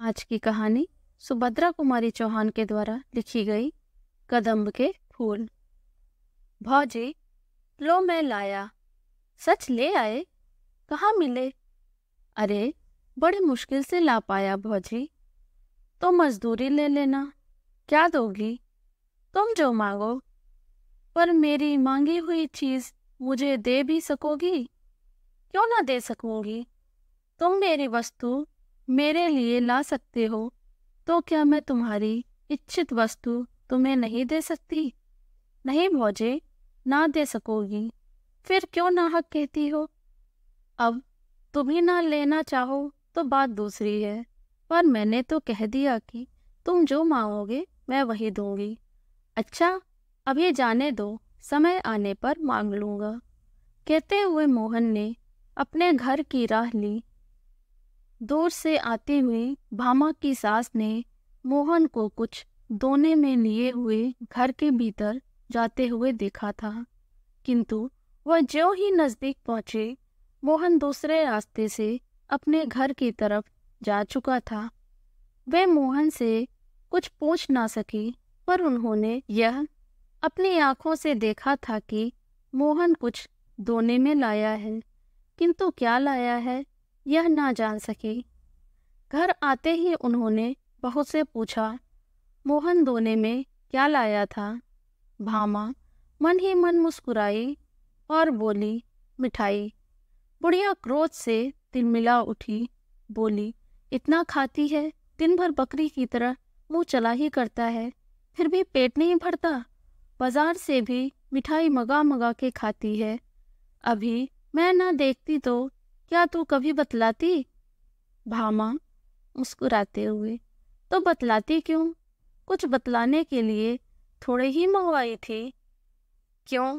आज की कहानी सुभद्रा कुमारी चौहान के द्वारा लिखी गई कदम्ब के फूल भौजी लो मैं लाया सच ले आए कहाँ मिले अरे बड़े मुश्किल से ला पाया भौजी तो मजदूरी ले लेना क्या दोगी तुम जो मांगो पर मेरी मांगी हुई चीज मुझे दे भी सकोगी क्यों ना दे सकूंगी तुम मेरी वस्तु मेरे लिए ला सकते हो तो क्या मैं तुम्हारी इच्छित वस्तु तुम्हें नहीं दे सकती नहीं भौजे ना दे सकोगी फिर क्यों नाहक कहती हो अब तुम ही ना लेना चाहो तो बात दूसरी है पर मैंने तो कह दिया कि तुम जो मांगोगे मैं वही दूंगी अच्छा अभी जाने दो समय आने पर मांग लूँगा कहते हुए मोहन ने अपने घर की राह ली दूर से आते हुए भामा की सास ने मोहन को कुछ दोने में लिए हुए घर के भीतर जाते हुए देखा था किंतु वह ज्यो ही नज़दीक पहुंचे मोहन दूसरे रास्ते से अपने घर की तरफ जा चुका था वे मोहन से कुछ पूछ ना सकी पर उन्होंने यह अपनी आंखों से देखा था कि मोहन कुछ दोने में लाया है किंतु क्या लाया है यह ना जान सकी घर आते ही उन्होंने बहुत से पूछा मोहन दोने में क्या लाया था भामा मन ही मन मुस्कुराई और बोली मिठाई बुढ़िया क्रोध से तिलमिला उठी बोली इतना खाती है दिन भर बकरी की तरह मुंह चला ही करता है फिर भी पेट नहीं भरता बाजार से भी मिठाई मगा मगा के खाती है अभी मैं ना देखती तो क्या तू कभी बतलाती भामा मुस्कुराते हुए तो बतलाती क्यों कुछ बतलाने के लिए थोड़े ही मंगवाई थी क्यों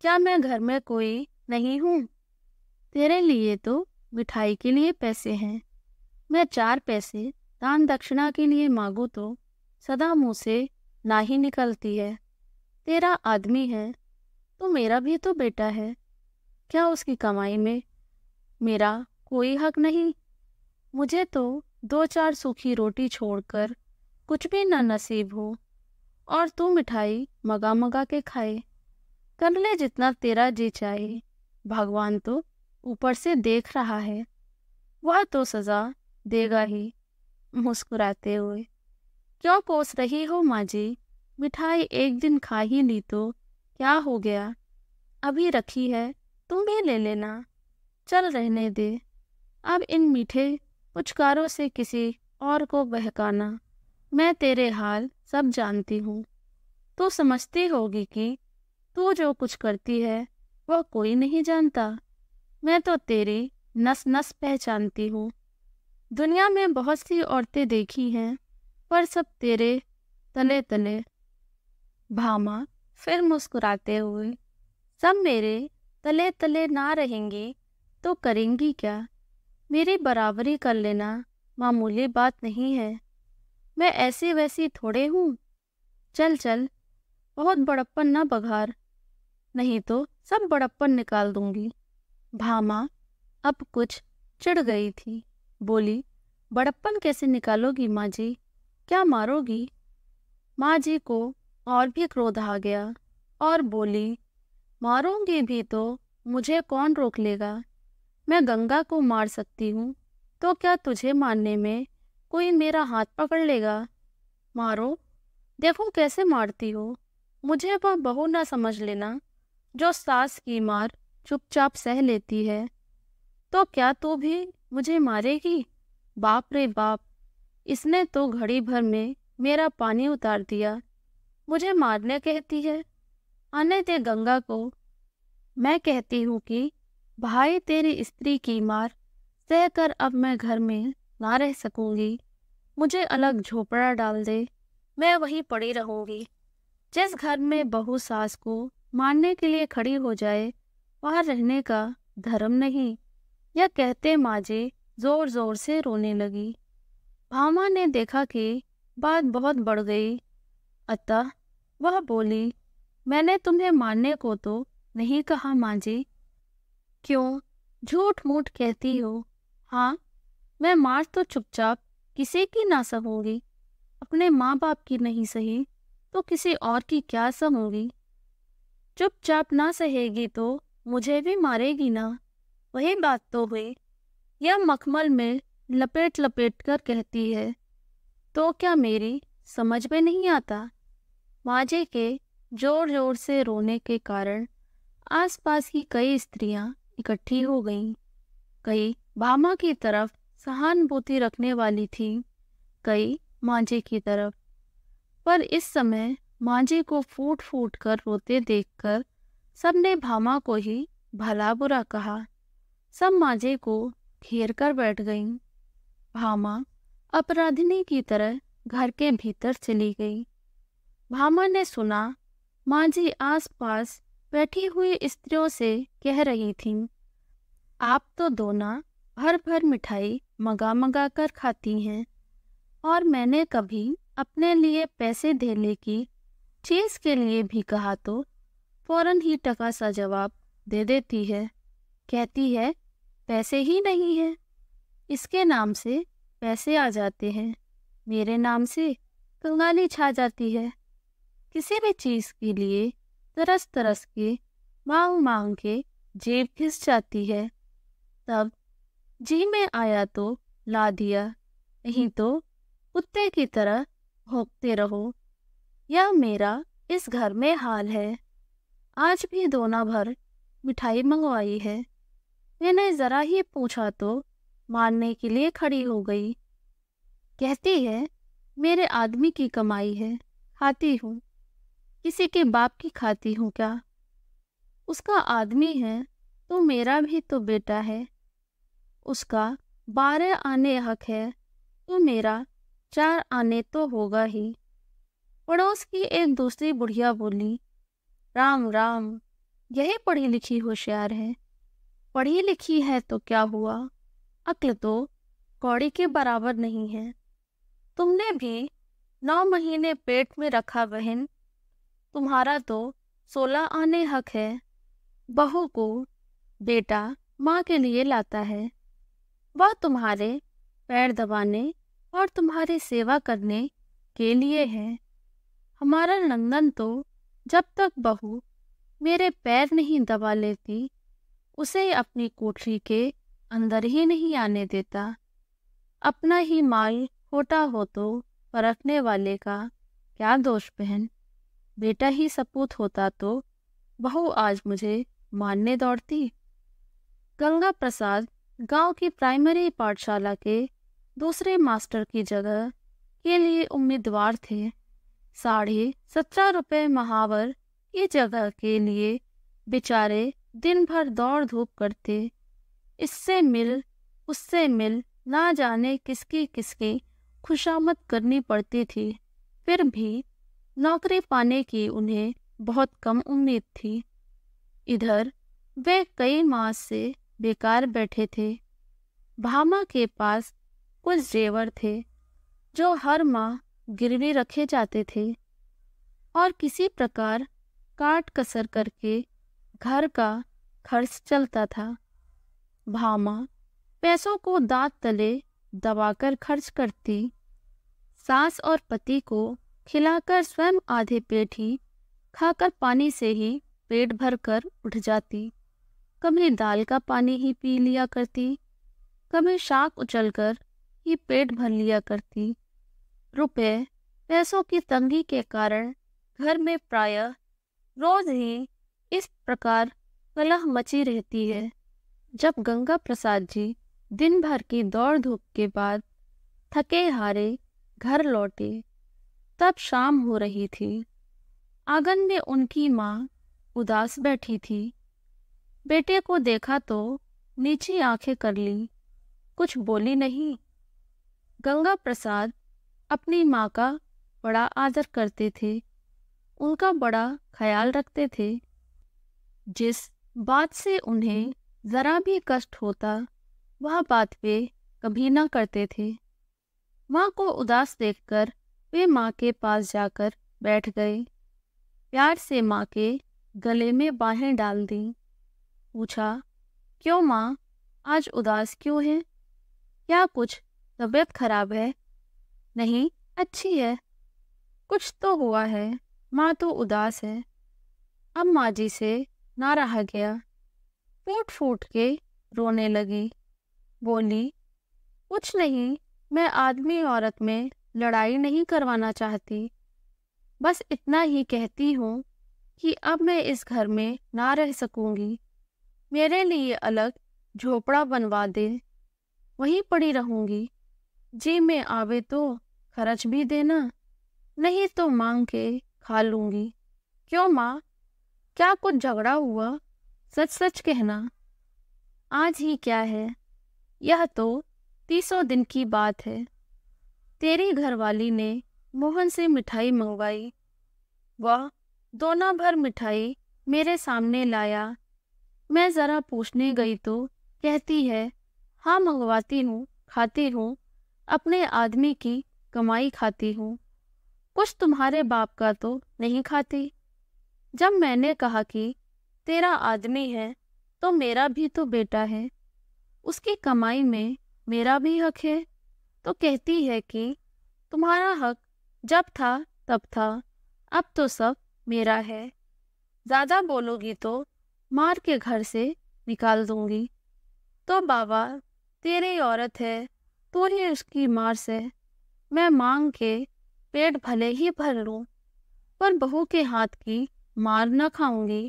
क्या मैं घर में कोई नहीं हूँ तेरे लिए तो मिठाई के लिए पैसे हैं मैं चार पैसे दान दक्षिणा के लिए मांगू तो सदा मुँह से ना ही निकलती है तेरा आदमी है तो मेरा भी तो बेटा है क्या उसकी कमाई में मेरा कोई हक नहीं मुझे तो दो चार सूखी रोटी छोड़कर कुछ भी न नसीब हो और तू मिठाई मगा मगा के खाए कर ले जितना तेरा जी चाहे भगवान तो ऊपर से देख रहा है वह तो सजा देगा ही मुस्कुराते हुए क्यों कोस रही हो माँ जी मिठाई एक दिन खा ही ली तो क्या हो गया अभी रखी है तुम भी ले लेना चल रहने दे अब इन मीठे पुचकारों से किसी और को बहकाना मैं तेरे हाल सब जानती हूँ तू समझती होगी कि तू जो कुछ करती है वह कोई नहीं जानता मैं तो तेरी नस नस पहचानती हूँ दुनिया में बहुत सी औरतें देखी हैं पर सब तेरे तले तले भामा फिर मुस्कुराते हुए सब मेरे तले तले ना रहेंगी तो करेंगी क्या मेरी बराबरी कर लेना मामूली बात नहीं है मैं ऐसी वैसी थोड़े हूँ चल चल बहुत बड़प्पन ना बघार नहीं तो सब बड़प्पन निकाल दूंगी भामा अब कुछ चिढ़ गई थी बोली बड़प्पन कैसे निकालोगी माँ जी क्या मारोगी माँ जी को और भी क्रोध आ गया और बोली मारूंगी भी तो मुझे कौन रोक लेगा मैं गंगा को मार सकती हूँ तो क्या तुझे मारने में कोई मेरा हाथ पकड़ लेगा मारो देखो कैसे मारती हो मुझे वह बहू ना समझ लेना जो सास की मार चुपचाप सह लेती है तो क्या तू भी मुझे मारेगी बाप रे बाप इसने तो घड़ी भर में मेरा पानी उतार दिया मुझे मारने कहती है आने दे गंगा को मैं कहती हूँ कि भाई तेरी स्त्री की मार सह कर अब मैं घर में ना रह सकूंगी मुझे अलग झोपड़ा डाल दे मैं वहीं पड़ी रहूंगी जिस घर में बहू सास को मारने के लिए खड़ी हो जाए वहाँ रहने का धर्म नहीं यह कहते माजे जोर जोर से रोने लगी भामा ने देखा कि बात बहुत बढ़ गई अतः वह बोली मैंने तुम्हें मारने को तो नहीं कहा माँ जी क्यों झूठ मूठ कहती हम्म। हो हाँ मैं मार तो चुपचाप किसी की ना सहूंगी अपने माँ बाप की नहीं सही तो किसी और की क्या सहूंगी चुपचाप ना सहेगी तो मुझे भी मारेगी ना वही बात तो हुई यह मखमल में लपेट लपेट कर कहती है तो क्या मेरी समझ में नहीं आता माजे के जोर जोर से रोने के कारण आसपास की कई स्त्रियां इकट्ठी हो गई कई भामा की तरफ सहानुभूति रखने वाली थी कई मांझे की तरफ पर इस समय मांझे को फूट फूट कर रोते देखकर सबने भामा को ही भला बुरा कहा सब मांझे को घेर कर बैठ गई भामा अपराधिनी की तरह घर के भीतर चली गई भामा ने सुना मांझी आसपास बैठी हुई स्त्रियों से कह रही थी आप तो दोना भर भर मिठाई मंगा मंगा कर खाती हैं और मैंने कभी अपने लिए पैसे देने की चीज के लिए भी कहा तो फौरन ही टका सा जवाब दे देती है कहती है पैसे ही नहीं है इसके नाम से पैसे आ जाते हैं मेरे नाम से कंगाली छा जाती है किसी भी चीज़ के लिए तरस तरस के मांग मांग के जेब घिस जाती है तब जी में आया तो ला दिया नहीं तो कुत्ते की तरह भोंकते रहो यह मेरा इस घर में हाल है आज भी दोना भर मिठाई मंगवाई है मैंने ज़रा ही पूछा तो मारने के लिए खड़ी हो गई कहती है मेरे आदमी की कमाई है खाती हूँ किसी के बाप की खाती हूँ क्या उसका आदमी है तो मेरा भी तो बेटा है उसका बारह आने हक है तो मेरा चार आने तो होगा ही पड़ोस की एक दूसरी बुढ़िया बोली राम राम यही पढ़ी लिखी होशियार है पढ़ी लिखी है तो क्या हुआ अक्ल तो कौड़ी के बराबर नहीं है तुमने भी नौ महीने पेट में रखा बहन तुम्हारा तो सोलह आने हक है बहू को बेटा माँ के लिए लाता है वह तुम्हारे पैर दबाने और तुम्हारी सेवा करने के लिए है हमारा नंदन तो जब तक बहू मेरे पैर नहीं दबा लेती उसे अपनी कोठरी के अंदर ही नहीं आने देता अपना ही माल छोटा हो तो परखने वाले का क्या दोष बहन बेटा ही सपूत होता तो बहू आज मुझे मानने दौड़ती गंगा प्रसाद गांव की प्राइमरी पाठशाला के दूसरे मास्टर की जगह के लिए उम्मीदवार थे साढ़े सत्रह रुपये महावर की जगह के लिए बेचारे दिन भर दौड़ धूप करते इससे मिल उससे मिल ना जाने किसकी किसकी खुशामद करनी पड़ती थी फिर भी नौकरी पाने की उन्हें बहुत कम उम्मीद थी इधर वे कई माह से बेकार बैठे थे भामा के पास कुछ जेवर थे जो हर माह गिरवी रखे जाते थे और किसी प्रकार काट कसर करके घर का खर्च चलता था भामा पैसों को दांत तले दबाकर खर्च करती सास और पति को खिलाकर स्वयं आधे पेट ही खाकर पानी से ही पेट भर कर उठ जाती कभी दाल का पानी ही पी लिया करती कभी शाक उछलकर ही पेट भर लिया करती रुपए पैसों की तंगी के कारण घर में प्राय रोज ही इस प्रकार कलह मची रहती है जब गंगा प्रसाद जी दिन भर की दौड़ धूप के बाद थके हारे घर लौटे तब शाम हो रही थी आंगन में उनकी माँ उदास बैठी थी बेटे को देखा तो नीची आंखें कर ली कुछ बोली नहीं गंगा प्रसाद अपनी माँ का बड़ा आदर करते थे उनका बड़ा ख्याल रखते थे जिस बात से उन्हें ज़रा भी कष्ट होता वह बात वे कभी ना करते थे माँ को उदास देखकर वे माँ के पास जाकर बैठ गए प्यार से माँ के गले में बाहें डाल दी पूछा क्यों माँ आज उदास क्यों है क्या कुछ तबीयत खराब है नहीं अच्छी है कुछ तो हुआ है माँ तो उदास है अब माँ जी से ना रहा गया फूट फूट के रोने लगी बोली कुछ नहीं मैं आदमी औरत में लड़ाई नहीं करवाना चाहती बस इतना ही कहती हूँ कि अब मैं इस घर में ना रह सकूँगी मेरे लिए अलग झोपड़ा बनवा दे वहीं पड़ी रहूँगी जी में आवे तो खर्च भी देना नहीं तो मांग के खा लूँगी क्यों माँ क्या कुछ झगड़ा हुआ सच सच कहना आज ही क्या है यह तो तीसों दिन की बात है तेरी घरवाली ने मोहन से मिठाई मंगवाई वह दोना भर मिठाई मेरे सामने लाया मैं ज़रा पूछने गई तो कहती है हाँ मंगवाती हूँ खाती हूँ अपने आदमी की कमाई खाती हूँ कुछ तुम्हारे बाप का तो नहीं खाती जब मैंने कहा कि तेरा आदमी है तो मेरा भी तो बेटा है उसकी कमाई में मेरा भी हक है तो कहती है कि तुम्हारा हक जब था तब था अब तो सब मेरा है ज़्यादा बोलोगी तो मार के घर से निकाल दूंगी तो बाबा तेरी औरत है तो ही उसकी मार से मैं मांग के पेट भले ही भर लूँ पर बहू के हाथ की मार न खाऊंगी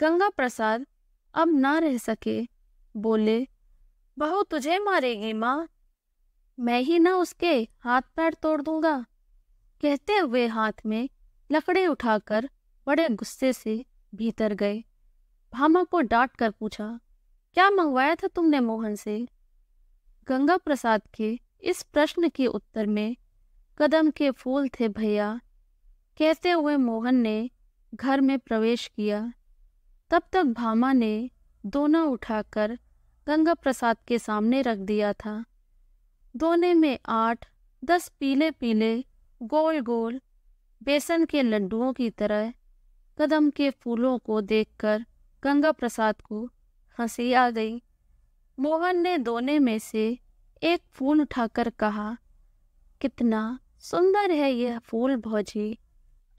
गंगा प्रसाद अब ना रह सके बोले बहू तुझे मारेगी माँ मैं ही ना उसके हाथ पैर तोड़ दूंगा कहते हुए हाथ में लकड़ी उठाकर बड़े गुस्से से भीतर गए भामा को डांट कर पूछा क्या मंगवाया था तुमने मोहन से गंगा प्रसाद के इस प्रश्न के उत्तर में कदम के फूल थे भैया कहते हुए मोहन ने घर में प्रवेश किया तब तक भामा ने दोना उठाकर गंगा प्रसाद के सामने रख दिया था दोने में आठ दस पीले पीले गोल गोल बेसन के लड्डुओं की तरह कदम के फूलों को देखकर गंगा प्रसाद को हंसी आ गई मोहन ने दोने में से एक फूल उठाकर कहा कितना सुंदर है यह फूल भौजी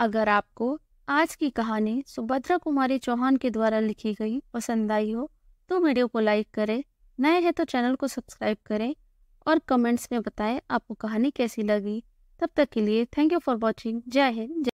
अगर आपको आज की कहानी सुभद्रा कुमारी चौहान के द्वारा लिखी गई पसंद आई हो तो वीडियो को लाइक करें नए हैं तो चैनल को सब्सक्राइब करें और कमेंट्स में बताएं आपको कहानी कैसी लगी तब तक के लिए थैंक यू फॉर वॉचिंग जय हिंद